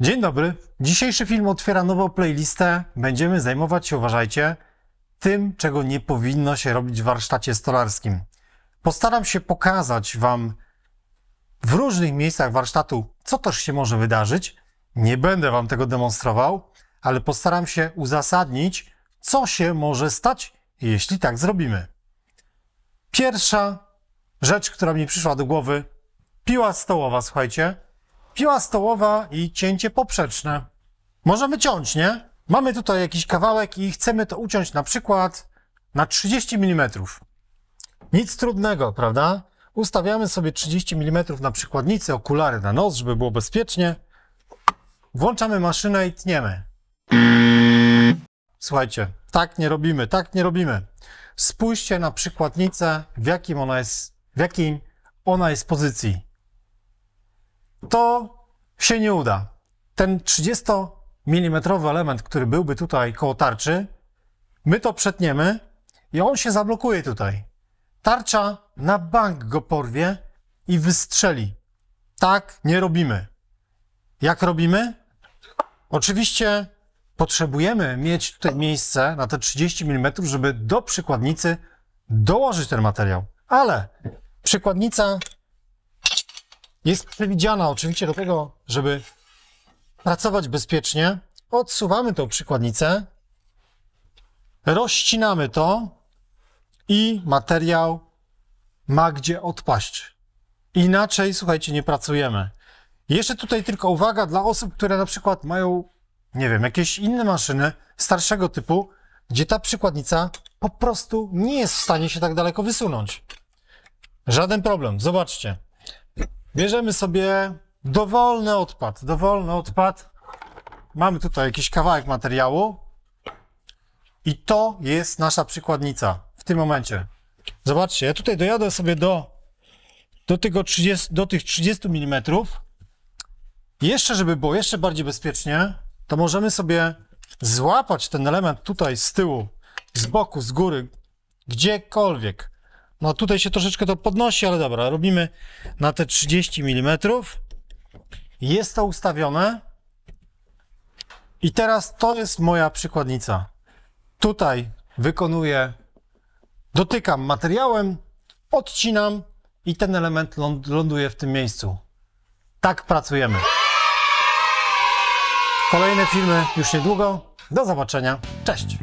Dzień dobry. Dzisiejszy film otwiera nową playlistę. Będziemy zajmować się, uważajcie, tym, czego nie powinno się robić w warsztacie stolarskim. Postaram się pokazać Wam w różnych miejscach warsztatu, co też się może wydarzyć. Nie będę Wam tego demonstrował, ale postaram się uzasadnić, co się może stać, jeśli tak zrobimy. Pierwsza rzecz, która mi przyszła do głowy, piła stołowa, słuchajcie piła stołowa i cięcie poprzeczne. Możemy ciąć, nie? Mamy tutaj jakiś kawałek i chcemy to uciąć na przykład na 30 mm. Nic trudnego, prawda? Ustawiamy sobie 30 mm na przykładnicy, okulary na nos, żeby było bezpiecznie. Włączamy maszynę i tniemy. Słuchajcie, tak nie robimy, tak nie robimy. Spójrzcie na przykładnicę, w jakim ona jest, w jakim ona jest pozycji. To się nie uda. Ten 30 mm element, który byłby tutaj koło tarczy, my to przetniemy i on się zablokuje tutaj. Tarcza na bank go porwie i wystrzeli. Tak nie robimy. Jak robimy? Oczywiście potrzebujemy mieć tutaj miejsce na te 30 mm, żeby do przykładnicy dołożyć ten materiał. Ale przykładnica jest przewidziana oczywiście do tego, żeby pracować bezpiecznie. Odsuwamy tą przykładnicę, rozcinamy to i materiał ma gdzie odpaść. Inaczej, słuchajcie, nie pracujemy. Jeszcze tutaj tylko uwaga dla osób, które na przykład mają, nie wiem, jakieś inne maszyny starszego typu, gdzie ta przykładnica po prostu nie jest w stanie się tak daleko wysunąć. Żaden problem, zobaczcie. Bierzemy sobie dowolny odpad, dowolny odpad. Mamy tutaj jakiś kawałek materiału i to jest nasza przykładnica w tym momencie. Zobaczcie, ja tutaj dojadę sobie do, do, tego 30, do tych 30 mm. Jeszcze, żeby było jeszcze bardziej bezpiecznie, to możemy sobie złapać ten element tutaj z tyłu, z boku, z góry, gdziekolwiek. No tutaj się troszeczkę to podnosi, ale dobra, robimy na te 30 mm. Jest to ustawione. I teraz to jest moja przykładnica. Tutaj wykonuję, dotykam materiałem, odcinam i ten element ląduje w tym miejscu. Tak pracujemy. Kolejne filmy już niedługo. Do zobaczenia. Cześć.